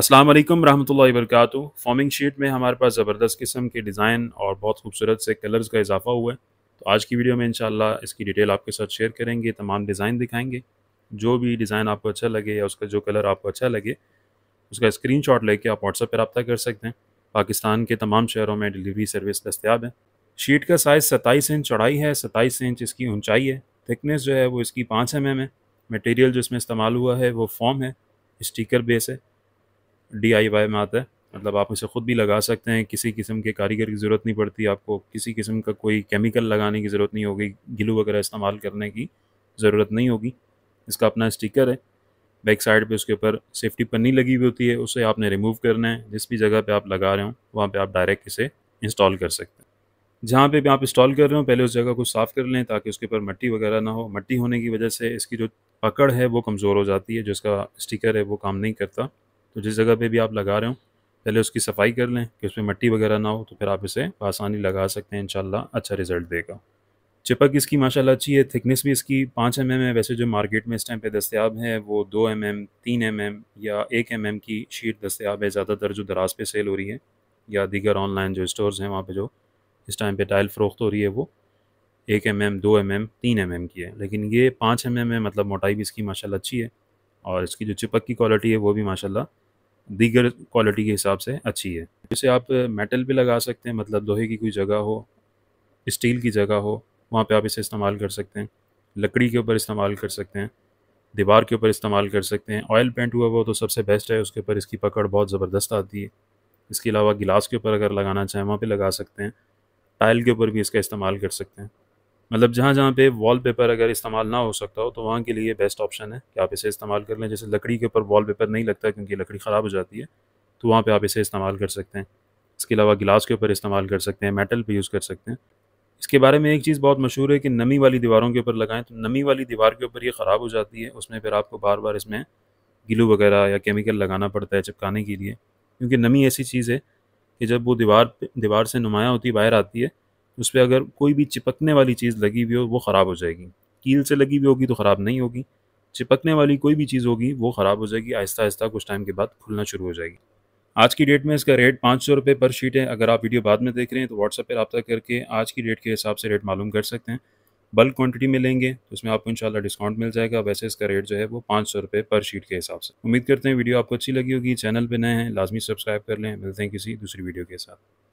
अस्सलाम वालेकुम रहमतुल्लाहि वरकत फॉर्मिंग शीट में हमारे पास ज़बरदस्त किस्म के डिज़ाइन और बहुत खूबसूरत से कलर्स का इजाफा हुआ है तो आज की वीडियो में इंशाल्लाह इसकी डिटेल आपके साथ शेयर करेंगे तमाम डिज़ाइन दिखाएंगे जो भी डिज़ाइन आपको अच्छा लगे या उसका जो कलर आपको अच्छा लगे उसका स्क्रीन शॉट लेके आप व्हाट्सएप पर रबता कर सकते हैं पाकिस्तान के तमाम शहरों में डिलीवरी सर्विस दस्तियाब है शीट का साइज़ सत्ताईस इंच चौड़ाई है सत्ताईस इंच इसकी ऊँचाई है थिकनेस जो है वो इसकी पाँच एम एम है मटेरियल जो इसमें इस्तेमाल हुआ है वो फॉर्म है स्टिकर बेस है डी में आता है मतलब आप इसे ख़ुद भी लगा सकते हैं किसी किस्म के कारीगर की ज़रूरत नहीं पड़ती आपको किसी किस्म का कोई केमिकल लगाने की ज़रूरत नहीं होगी गिलू वगैरह इस्तेमाल करने की ज़रूरत नहीं होगी इसका अपना स्टिकर है बैक साइड पे उसके ऊपर सेफ्टी पन्नी लगी हुई होती है उसे आपने रिमूव करना है जिस भी जगह पे आप लगा रहे हो वहाँ पे आप डायरेक्ट इसे इंस्टॉल कर सकते हैं जहाँ पे भी आप इंस्टॉल कर रहे हो पहले उस जगह को साफ़ कर लें ताकि उसके ऊपर मट्टी वगैरह ना हो मट्टी होने की वजह से इसकी जो पकड़ है वो कमज़ोर हो जाती है जो इसका स्टिकर है वो काम नहीं करता तो जिस जगह पे भी आप लगा रहे हो पहले उसकी सफाई कर लें कि उसमें मिट्टी वगैरह ना हो तो फिर आप इसे आसानी लगा सकते हैं इन अच्छा रिजल्ट देगा चिपक इसकी माशाल्लाह अच्छी है थिकनेस भी इसकी पाँच एम है वैसे जो मार्केट में इस टाइम पे दस्तियाब है वो दो एम एम तीन एम एम या एक एम एम की शीट दस्तियाब है ज़्यादातर जो दराज पे सेल हो रही है या दीगर ऑनलाइन जो स्टोर्स हैं वहाँ पे जो इस टाइम पे टाइल फ़रोख्त हो रही है वो एक एम एम दो एम एम तीन एम एम की है लेकिन ये पाँच एम एम है मतलब मोटाई भी इसकी माशा अच्छी है और इसकी जो चिपक की क्वालिटी है वो भी माशाला दीगर क्वालिटी के हिसाब से अच्छी है जैसे आप मेटल भी लगा सकते हैं मतलब लोहे की कोई जगह हो स्टील की जगह हो वहाँ पे आप इसे इस्तेमाल कर सकते हैं लकड़ी के ऊपर इस्तेमाल कर सकते हैं दीवार के ऊपर इस्तेमाल कर सकते हैं ऑयल पेंट हुआ वो तो सबसे बेस्ट है उसके ऊपर इसकी पकड़ बहुत ज़बरदस्त आती है इसके अलावा गिलास के ऊपर अगर लगाना चाहें वहाँ पर लगा सकते हैं टाइल के ऊपर भी इसका इस्तेमाल कर सकते हैं मतलब जहाँ जहाँ पे वॉलपेपर अगर इस्तेमाल ना हो सकता हो तो वहाँ के लिए बेस्ट ऑप्शन है कि आप इसे इस्तेमाल कर लें जैसे लकड़ी के ऊपर वॉलपेपर नहीं लगता क्योंकि लकड़ी ख़राब हो जाती है तो वहाँ पे आप इसे इस्तेमाल कर सकते हैं इसके अलावा गिलास के ऊपर इस्तेमाल कर सकते हैं मेटल भी यूज़ कर सकते हैं इसके बारे में एक चीज़ बहुत मशहूर है कि नमी वाली दीवारों के ऊपर लगाएं तो नमी वाली दीवार के ऊपर ये ख़राब हो जाती है उसमें फिर आपको बार बार इसमें गिलू वगैरह या केमिकल लगाना पड़ता है चिपकाने के लिए क्योंकि नमी ऐसी चीज़ है कि जब वो दीवार दीवार से नुमाया होती बाहर आती है उस पर अगर कोई भी चिपकने वाली चीज़ लगी हुई हो वो ख़राब हो जाएगी कील से लगी हुई होगी तो ख़राब नहीं होगी चिपकने वाली कोई भी चीज़ होगी वो ख़राब हो जाएगी आहिस्ता आहिस्ता कुछ टाइम के बाद खुलना शुरू हो जाएगी आज की डेट में इसका रेट पाँच सौ रुपये पर शीट है अगर आप वीडियो बाद में देख रहे हैं तो व्हाट्सएप पर रब्ता करके आज की डेट के हिसाब से रेट मालूम कर सकते हैं बल्क क्वांटिटी में लेंगे तो उसमें आपको इंशाल्लाह डिस्काउंट मिल जाएगा वैसे इसका रेट जो है वो पाँच सौ रुपये पर शीट के हिसाब से उम्मीद करते हैं वीडियो आपको अच्छी लगी होगी चैनल पर नए हैं लाजमी सब्सक्राइब कर लें मिलते हैं किसी दूसरी वीडियो के साथ